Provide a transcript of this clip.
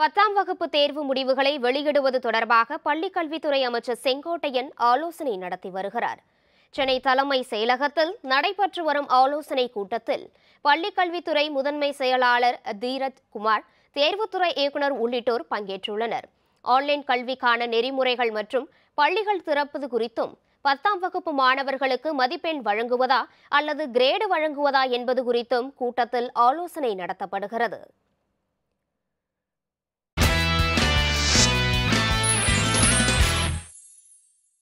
பத்தாம் வகுப்பு தேர்வு முடிவுகளை வெளியிடுவது தொடர்பாக பள்ளிக் கல்வித்துறை அமைச்சர் செங்கோட்டையன் ஆலோசனை நடத்தி வருகிறார் சென்னை தலைமை செயலகத்தில் நடைபெற்று வரும் ஆலோசனை கூட்டத்தில் பள்ளிக்கல்வித்துறை கல்வித்துறை முதன்மை செயலாளர் தீரத் குமார் தேர்வுத்துறை இயக்குநர் உள்ளிட்டோர் பங்கேற்றுள்ளனர் ஆன்லைன் கல்விக்கான நெறிமுறைகள் மற்றும் பள்ளிகள் திறப்பது குறித்தும் பத்தாம் வகுப்பு மாணவர்களுக்கு மதிப்பெண் வழங்குவதா அல்லது கிரேடு வழங்குவதா என்பது குறித்தும் கூட்டத்தில் ஆலோசனை நடத்தப்படுகிறது